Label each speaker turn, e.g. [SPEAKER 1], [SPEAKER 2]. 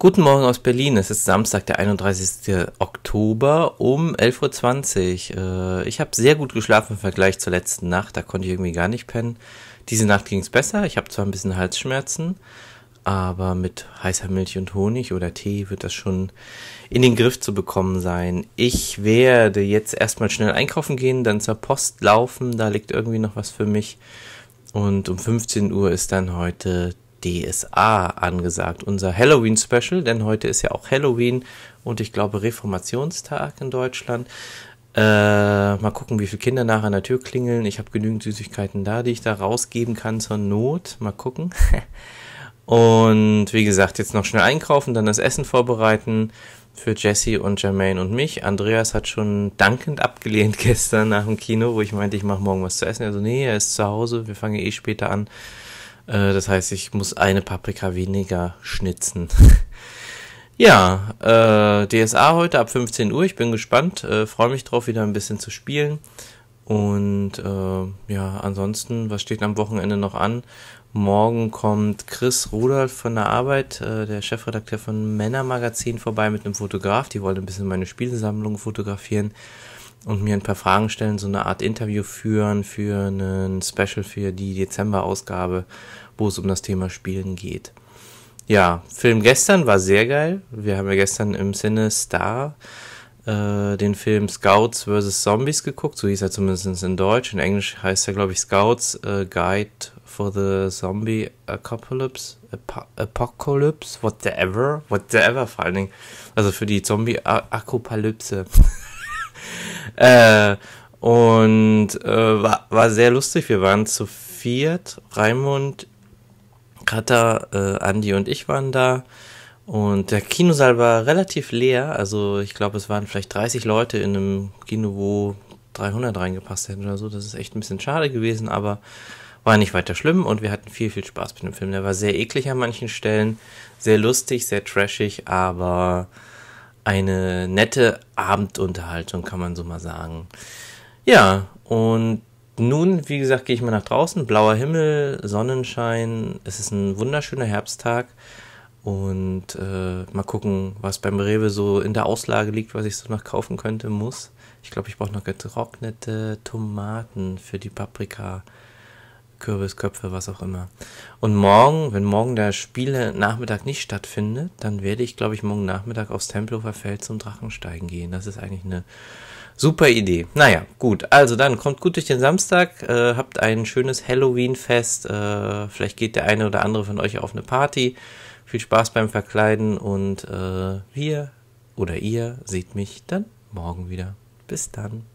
[SPEAKER 1] Guten Morgen aus Berlin. Es ist Samstag, der 31. Oktober um 11.20 Uhr. Äh, ich habe sehr gut geschlafen im Vergleich zur letzten Nacht. Da konnte ich irgendwie gar nicht pennen. Diese Nacht ging es besser. Ich habe zwar ein bisschen Halsschmerzen, aber mit heißer Milch und Honig oder Tee wird das schon in den Griff zu bekommen sein. Ich werde jetzt erstmal schnell einkaufen gehen, dann zur Post laufen, da liegt irgendwie noch was für mich. Und um 15 Uhr ist dann heute DSA angesagt, unser Halloween-Special, denn heute ist ja auch Halloween und ich glaube Reformationstag in Deutschland. Äh, mal gucken, wie viele Kinder nachher an der Tür klingeln. Ich habe genügend Süßigkeiten da, die ich da rausgeben kann zur Not. Mal gucken. und wie gesagt, jetzt noch schnell einkaufen, dann das Essen vorbereiten für Jesse und Jermaine und mich. Andreas hat schon dankend abgelehnt gestern nach dem Kino, wo ich meinte, ich mache morgen was zu essen. Also nee, er ist zu Hause, wir fangen eh später an. Äh, das heißt, ich muss eine Paprika weniger schnitzen. ja, äh, DSA heute ab 15 Uhr. Ich bin gespannt. Äh, Freue mich drauf, wieder ein bisschen zu spielen. Und äh, ja, ansonsten, was steht am Wochenende noch an? Morgen kommt Chris Rudolph von der Arbeit, äh, der Chefredakteur von Männermagazin, vorbei mit einem Fotograf. Die wollen ein bisschen meine Spielsammlung fotografieren und mir ein paar Fragen stellen, so eine Art Interview führen für einen Special für die Dezember-Ausgabe, wo es um das Thema Spielen geht. Ja, Film gestern war sehr geil. Wir haben ja gestern im Sinne Star äh, den Film Scouts vs. Zombies geguckt, so hieß er zumindest in Deutsch. In Englisch heißt er, glaube ich, Scouts äh, Guide for the Zombie Apocalypse. Apocalypse? Whatever? Whatever vor allen Dingen. Also für die Zombie-Akopalypse. Äh, und äh, war, war sehr lustig. Wir waren zu viert. Raimund, Kata, äh, Andi und ich waren da. Und der Kinosaal war relativ leer. Also ich glaube, es waren vielleicht 30 Leute in einem Kino, wo 300 reingepasst hätten oder so. Das ist echt ein bisschen schade gewesen, aber war nicht weiter schlimm und wir hatten viel, viel Spaß mit dem Film. Der war sehr eklig an manchen Stellen, sehr lustig, sehr trashig, aber eine nette Abendunterhaltung, kann man so mal sagen. Ja, und nun, wie gesagt, gehe ich mal nach draußen. Blauer Himmel, Sonnenschein. Es ist ein wunderschöner Herbsttag. Und äh, mal gucken, was beim Rewe so in der Auslage liegt, was ich so noch kaufen könnte, muss. Ich glaube, ich brauche noch getrocknete Tomaten für die Paprika. Kürbisköpfe, was auch immer. Und morgen, wenn morgen der Spiele-Nachmittag nicht stattfindet, dann werde ich, glaube ich, morgen Nachmittag aufs Tempelhofer Feld zum Drachensteigen gehen. Das ist eigentlich eine super Idee. Naja, gut. Also dann, kommt gut durch den Samstag, äh, habt ein schönes Halloween-Fest. Äh, vielleicht geht der eine oder andere von euch auf eine Party. Viel Spaß beim Verkleiden und äh, wir oder ihr seht mich dann morgen wieder. Bis dann.